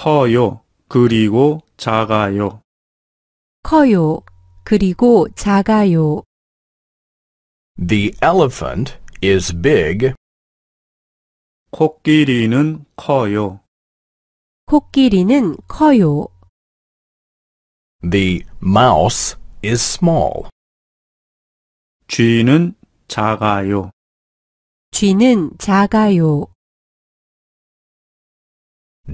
커요. 그리고 작아요. 커요. 그리고 작아요. The elephant is big. 코끼리는 커요. 코끼리는 커요. The mouse is small. 쥐는 작아요. 쥐는 작아요.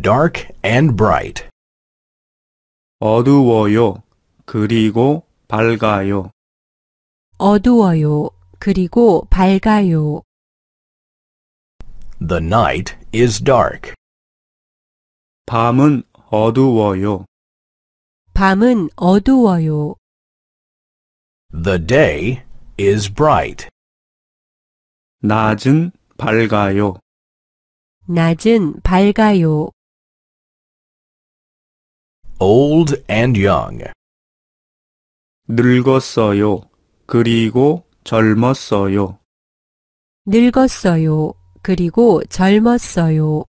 dark and bright. 어두워요. 그리고 밝아요. 어두워요. 그리고 밝아요. The night is dark. 밤은 어두워요. 밤은 어두워요. The day is bright. 낮은 밝아요. 낮은 밝아요. old and young. 늙었어요. 그리고 젊었어요. 늙었어요. 그리고 젊었어요.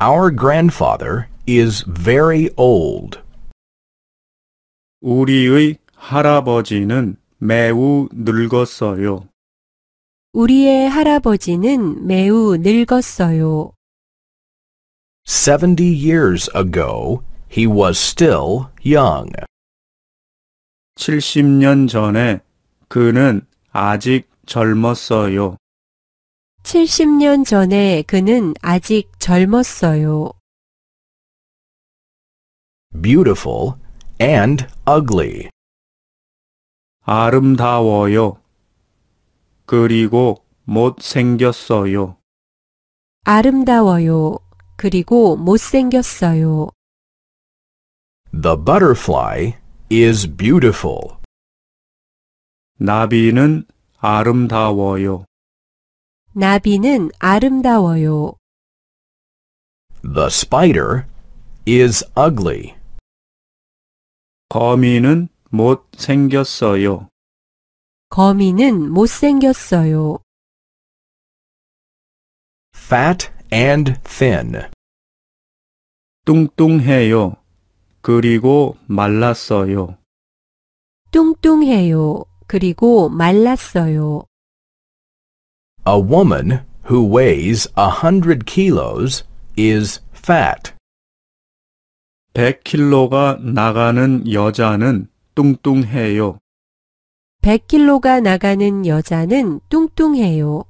Our grandfather is very old. 우리의 할아버지는 매우 늙었어요. 우리의 할아버지는 매우 늙었어요. 70 years ago, he was still young. 70년 전에 그는 아직 젊었어요. 70년 전에 그는 아직 젊었어요. beautiful and ugly. 아름다워요. 그리고 못생겼어요. 아름다워요. 그리고 못생겼어요. The butterfly is beautiful. 나비는 아름다워요. 나비는 아름다워요. The spider is ugly. 거미는 못생겼어요. 거미는 못생겼어요. Fat and thin. 뚱뚱해요. 그리고 말랐어요. 뚱뚱해요. 그리고 말랐어요. A woman who weighs a hundred kilos is fat. 100kg가 나가는 여자는 뚱뚱해요. 100kg가 나가는 여자는 뚱뚱해요.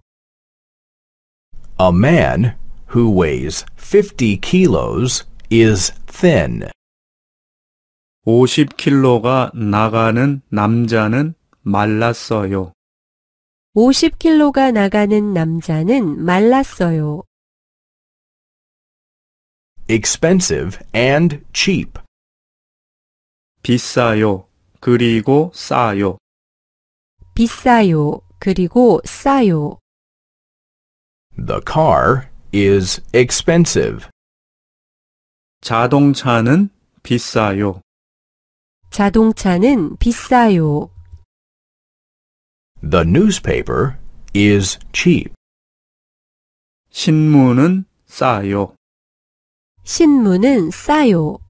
A man who weighs 50 kilos is thin. 50kg가 나가는 남자는 말랐어요. 50kg가 나가는 남자는 말랐어요. expensive and cheap. 비싸요. 그리고 싸요. 비싸요. 그리고 싸요. The car is expensive. 자동차는 비싸요. 자동차는 비싸요. The newspaper is cheap. 신문은 싸요. 신문은 싸요.